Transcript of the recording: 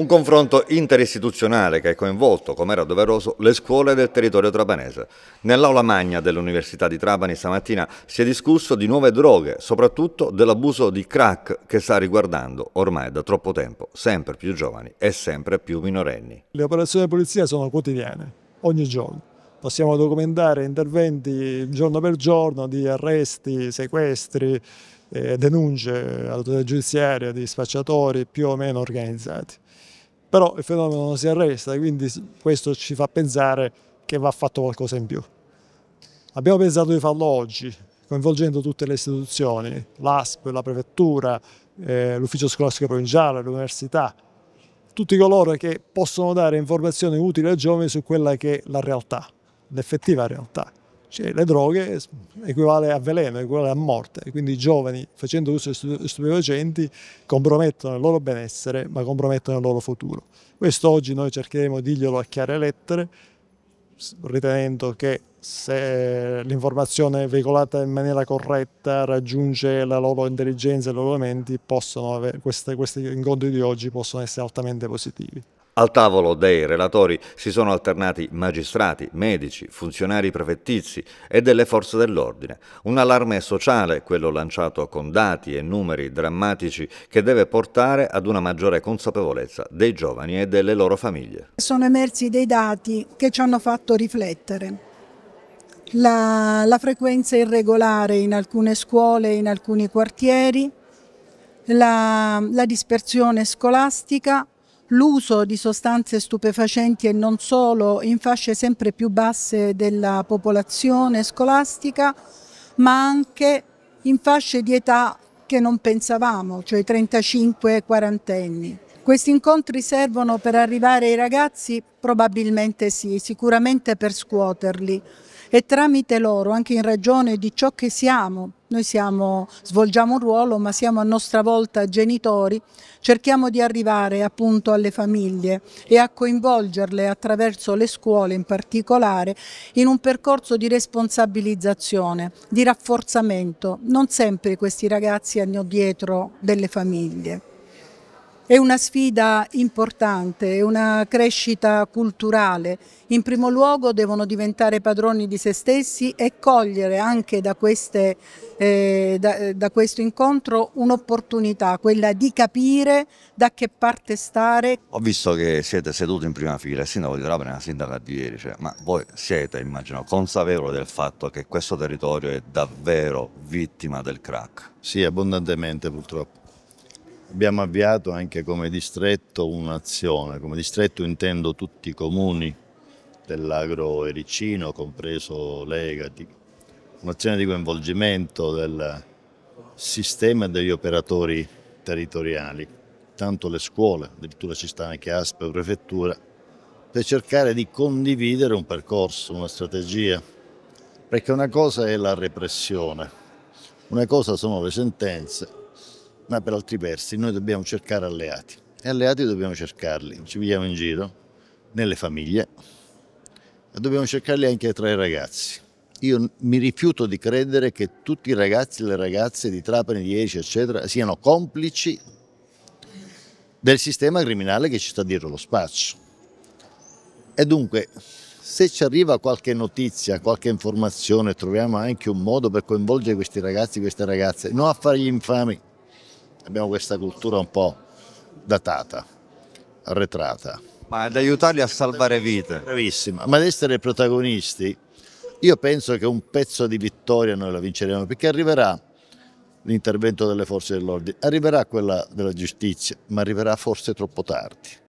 Un confronto interistituzionale che ha coinvolto, come era doveroso, le scuole del territorio trabanese. Nell'aula magna dell'Università di Trapani stamattina si è discusso di nuove droghe, soprattutto dell'abuso di crack che sta riguardando ormai da troppo tempo sempre più giovani e sempre più minorenni. Le operazioni di polizia sono quotidiane, ogni giorno. Possiamo documentare interventi giorno per giorno di arresti, sequestri, eh, denunce all'autorità giudiziaria di spacciatori più o meno organizzati però il fenomeno non si arresta, quindi questo ci fa pensare che va fatto qualcosa in più. Abbiamo pensato di farlo oggi, coinvolgendo tutte le istituzioni, l'ASP, la prefettura, eh, l'ufficio scolastico provinciale, l'università, tutti coloro che possono dare informazioni utili ai giovani su quella che è la realtà, l'effettiva realtà. Cioè, le droghe equivale a veleno, equivale a morte, quindi i giovani facendo uso di stupefacenti compromettono il loro benessere ma compromettono il loro futuro. Questo oggi noi cercheremo di dirglielo a chiare lettere, ritenendo che se l'informazione veicolata in maniera corretta raggiunge la loro intelligenza e le loro menti, possono avere, queste, questi incontri di oggi possono essere altamente positivi. Al tavolo dei relatori si sono alternati magistrati, medici, funzionari prefettizi e delle forze dell'ordine. Un allarme sociale, quello lanciato con dati e numeri drammatici, che deve portare ad una maggiore consapevolezza dei giovani e delle loro famiglie. Sono emersi dei dati che ci hanno fatto riflettere. La, la frequenza irregolare in alcune scuole, e in alcuni quartieri, la, la dispersione scolastica l'uso di sostanze stupefacenti e non solo in fasce sempre più basse della popolazione scolastica, ma anche in fasce di età che non pensavamo, cioè 35-40 anni. Questi incontri servono per arrivare ai ragazzi? Probabilmente sì, sicuramente per scuoterli, e tramite loro, anche in ragione di ciò che siamo, noi siamo, svolgiamo un ruolo ma siamo a nostra volta genitori, cerchiamo di arrivare appunto alle famiglie e a coinvolgerle attraverso le scuole in particolare in un percorso di responsabilizzazione, di rafforzamento. Non sempre questi ragazzi hanno dietro delle famiglie. È una sfida importante, è una crescita culturale. In primo luogo devono diventare padroni di se stessi e cogliere anche da, queste, eh, da, da questo incontro un'opportunità, quella di capire da che parte stare. Ho visto che siete seduti in prima fila, il sindaco di Trapani è una sindaca di ieri, cioè, ma voi siete, immagino, consapevoli del fatto che questo territorio è davvero vittima del crack? Sì, abbondantemente purtroppo. Abbiamo avviato anche come distretto un'azione, come distretto intendo tutti i comuni dell'agro ericino, compreso Legati, un'azione di coinvolgimento del sistema e degli operatori territoriali, tanto le scuole, addirittura ci sta anche Aspe ASP Prefettura, per cercare di condividere un percorso, una strategia, perché una cosa è la repressione, una cosa sono le sentenze, ma per altri versi noi dobbiamo cercare alleati e alleati dobbiamo cercarli, ci vediamo in giro, nelle famiglie e dobbiamo cercarli anche tra i ragazzi. Io mi rifiuto di credere che tutti i ragazzi e le ragazze di Trapani 10, eccetera, siano complici del sistema criminale che ci sta dietro lo spaccio. E dunque, se ci arriva qualche notizia, qualche informazione, troviamo anche un modo per coinvolgere questi ragazzi e queste ragazze, non a fare gli infami, abbiamo questa cultura un po' datata, arretrata. Ma ad aiutarli a salvare vite. Bravissima, ma ad essere protagonisti, io penso che un pezzo di vittoria noi la vinceremo, perché arriverà l'intervento delle forze dell'ordine, arriverà quella della giustizia, ma arriverà forse troppo tardi.